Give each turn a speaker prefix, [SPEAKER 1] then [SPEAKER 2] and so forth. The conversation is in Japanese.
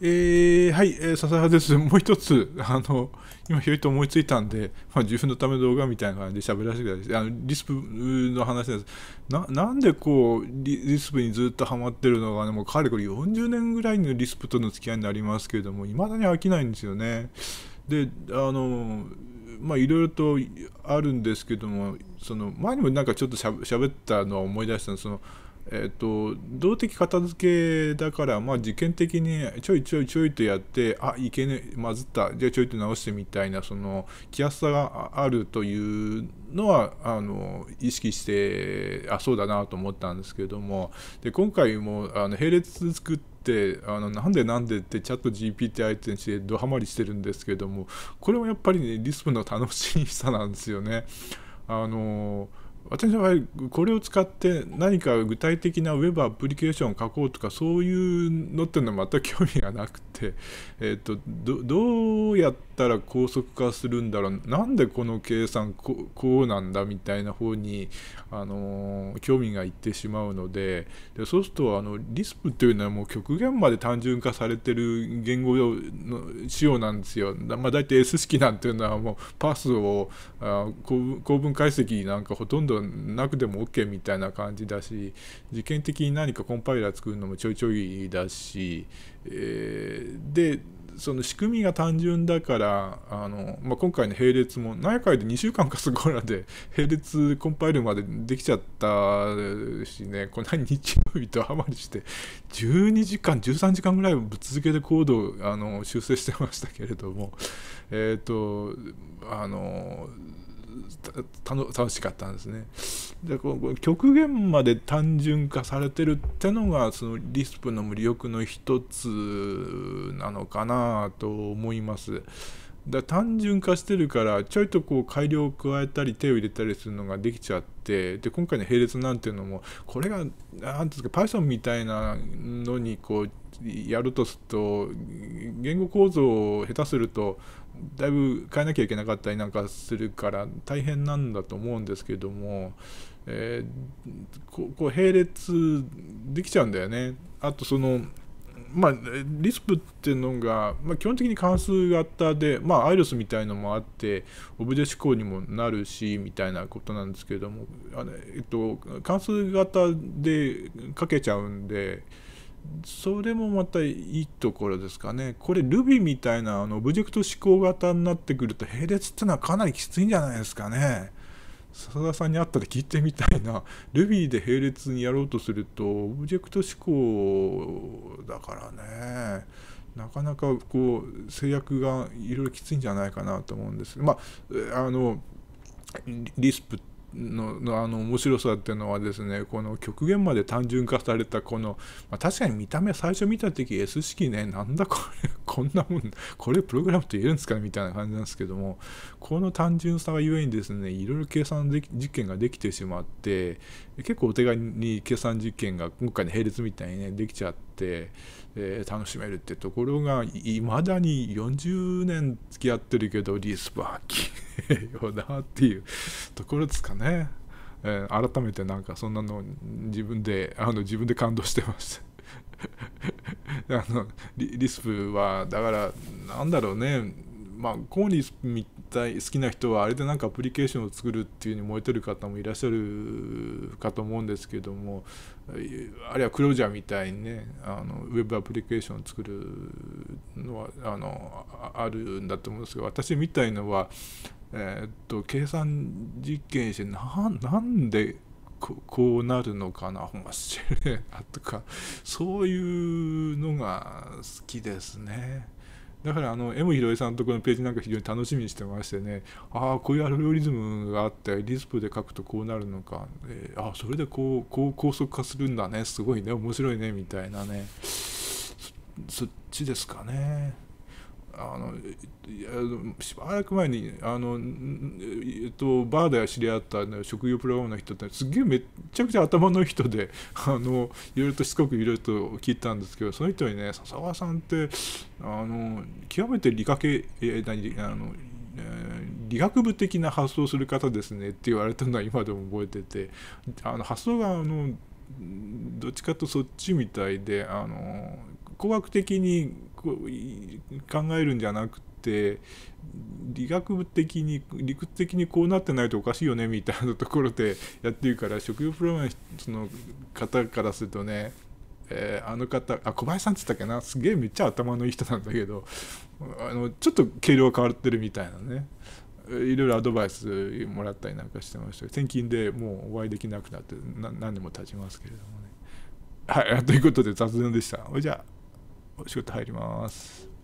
[SPEAKER 1] えー、はい、えー、笹原です。もう一つ、あの、今ひょいと思いついたんで、まあ、自分のための動画みたいな感じで喋らせてください。あの、リスプの話です。な、なんでこうリ、リスプにずっとハマってるのがね、もうかれこれ40年ぐらいのリスプとの付き合いになりますけれども、未だに飽きないんですよね。で、あの、まあいろいろとあるんですけども、その、前にもなんかちょっとしゃべったのは思い出したんですその、えっと、動的片付けだから、まあ、事験的にちょいちょいちょいとやって、あ、いけねえ、まずった、じゃあちょいと直してみたいな、その、気安さがあるというのは、あの、意識して、あ、そうだなと思ったんですけども、で、今回も、あの、並列作って、あのなんでなんでってチャット GPT 相手にしてドハマりしてるんですけどもこれもやっぱりねリスプの楽しさなんですよね。あのー私の場合これを使って何か具体的な Web アプリケーションを書こうとかそういうのっていうのは全く興味がなくて、えーと、どうやったら高速化するんだろうなんでこの計算こうなんだみたいな方に、あのー、興味がいってしまうのででそうするとあのリス s っていうのはもう極限まで単純化されてる言語の仕様なんですよ。だまあ、大体 S 式なんていうのはもうパスをあ構文解析なんかほとんどなくても OK みたいな感じだし実験的に何かコンパイラー作るのもちょいちょいだし、えー、でその仕組みが単純だからあの、まあ、今回の並列も何回で2週間かそこらで並列コンパイルまでできちゃったしねこの日曜日とあまりして12時間13時間ぐらいぶっ続けてコードをあの修正してましたけれどもえっ、ー、とあの楽しかったんですね。でこの極限まで単純化されてるってのがそのリスプの魅力の一つなのかなと思います。だ単純化してるからちょいとこう改良を加えたり手を入れたりするのができちゃってで今回の並列なんていうのもこれが何ですか Python みたいなのにこうやるとすると言語構造を下手するとだいぶ変えなきゃいけなかったりなんかするから大変なんだと思うんですけども、えー、こう並列できちゃうんだよね。あとそのまあ、リスプっていうのが、まあ、基本的に関数型で、まあ、アイロスみたいのもあってオブジェ指向にもなるしみたいなことなんですけどもあの、えっと、関数型で書けちゃうんで、それもまたいいところですかね。これ Ruby みたいなあのオブジェクト指向型になってくると並列ってのはかなりきついんじゃないですかね。笹田さんに会ったら聞いてみたいな Ruby で並列にやろうとするとオブジェクト指向だからねなかなかこう制約がいろいろきついんじゃないかなと思うんですまああのリスプってののあの面白さっていうのはですねこの極限まで単純化されたこの、まあ、確かに見た目最初見た時 S 式ねなんだこれこんなもん、これプログラムと言えるんですかねみたいな感じなんですけども、この単純さがゆえにですね、いろいろ計算で実験ができてしまって、結構お手軽に計算実験が今回の並列みたいにね、できちゃって、えー、楽しめるってところが、いまだに40年付き合ってるけど、リスパーきよなっていうところですかね。えー、改めてなんかそんなの自分で、あの自分で感動してました。あのリリスプはだからなんだろうねまあコースプみたい好きな人はあれでなんかアプリケーションを作るっていうに燃えてる方もいらっしゃるかと思うんですけどもあるいはクロージャーみたいにねあのウェブアプリケーションを作るのはあのあるんだと思うんですけど私みたいのはえー、っと計算実験してななんでここうなるのかなほんまシェ とかそういうのが好きですねだからあの M ひろえさんのとこのページなんか非常に楽しみにしてましてねああこういうアルゴリズムがあってリスプで書くとこうなるのか、えー、あそれでこうこう高速化するんだねすごいね面白いねみたいなねそっちですかねあのしばらく前にあの、えっと、バーで知り合った職業プログラムの人ってすっげえめちゃくちゃ頭のいい人で あのいろいろとしつこくいろいろと聞いたんですけどその人にね笹川さんってあの極めて理科系え何あの理学部的な発想をする方ですねって言われたのは今でも覚えててあの発想があのどっちかとそっちみたいであの工学的に考えるんじゃなくて理学的に理屈的にこうなってないとおかしいよねみたいなところでやってるから職業プログラムの方からするとねえー、あの方あ小林さんっつったっけなすげえめっちゃ頭のいい人なんだけどあのちょっと軽量変わってるみたいなねいろいろアドバイスもらったりなんかしてました転勤でもうお会いできなくなって何年も経ちますけれどもねはいということで雑談でしたじゃあ仕事入ります